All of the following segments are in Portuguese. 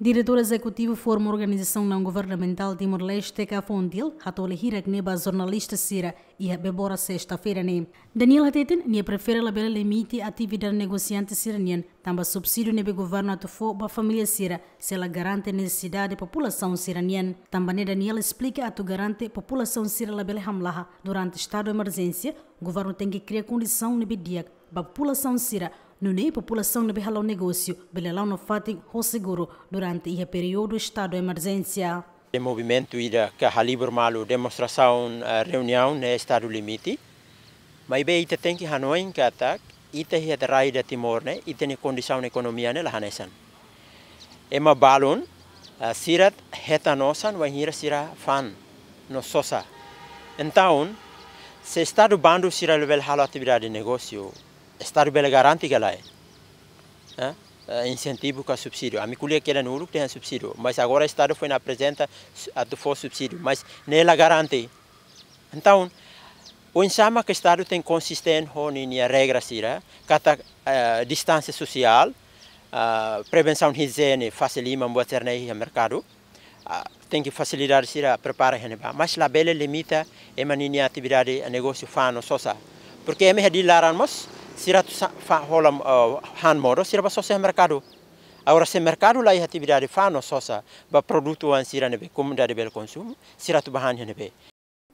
Diretor executivo forma organização não governamental Timor-Leste que afondil, atole jornalista Sira e a bebora sexta-feira nem. Né? Daniel Hateten, ne prefere bela limite atividade negociante siranian, tamba subsídio nebe governo atufo ba família Sira, se ela garante necessidade população siranian. Tamba ne Daniel explica atu garante população Sira bela hamlaha durante estado de emergência, governo tem que criar condição nebe dia, ba população Sira, Nunei população no o Negócio, Bilalau no Fatig, o seguro, durante o período estado de emergência. O movimento ida que halibur malu demonstração eh, reunião no estado limite. Mas bem, ita tem que hanoin que ataque, ita ia da raia Timor, né? Ita ne condição na economia, é uma Ema a eh, sirat retanosan, vai hira sira fan, no sosa. Então, se está do bando sira level halo atividade de negócio, Estado bela garante que ela é, é. é. incentivo com subsídio. A miculha que era nulo um subsídio, mas agora o Estado foi na apresenta a do for subsídio, mas nela garante. Então, o ensama que o Estado tem consistente na regra, sira, cata uh, distância social, uh, prevenção de higiene, facilita o aternei ao mercado, uh, tem que facilitar sira preparar a mas lá bela limita é a atividade de negócio fano sosa, porque é me redilaramos, sira hola han modo sira ba mercado Agora, se mercado lá é atividade fano sosa, produto ansira nebe, comunidade bel consumo, sira tu bahanja nebe.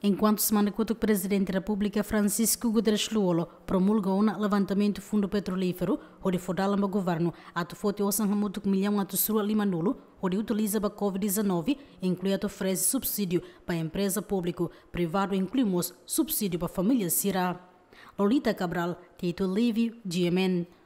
Enquanto semana que o Presidente da República Francisco Guterres Luolo promulgou um levantamento do fundo petrolífero, o foi dado o governo a foto de um milhão de sua lima nulo, onde utiliza para Covid-19, incluindo oferece subsídio para a empresa pública, privado incluímos subsídio para a família Sirá. Lolita Cabral, Tito Livi, GMN.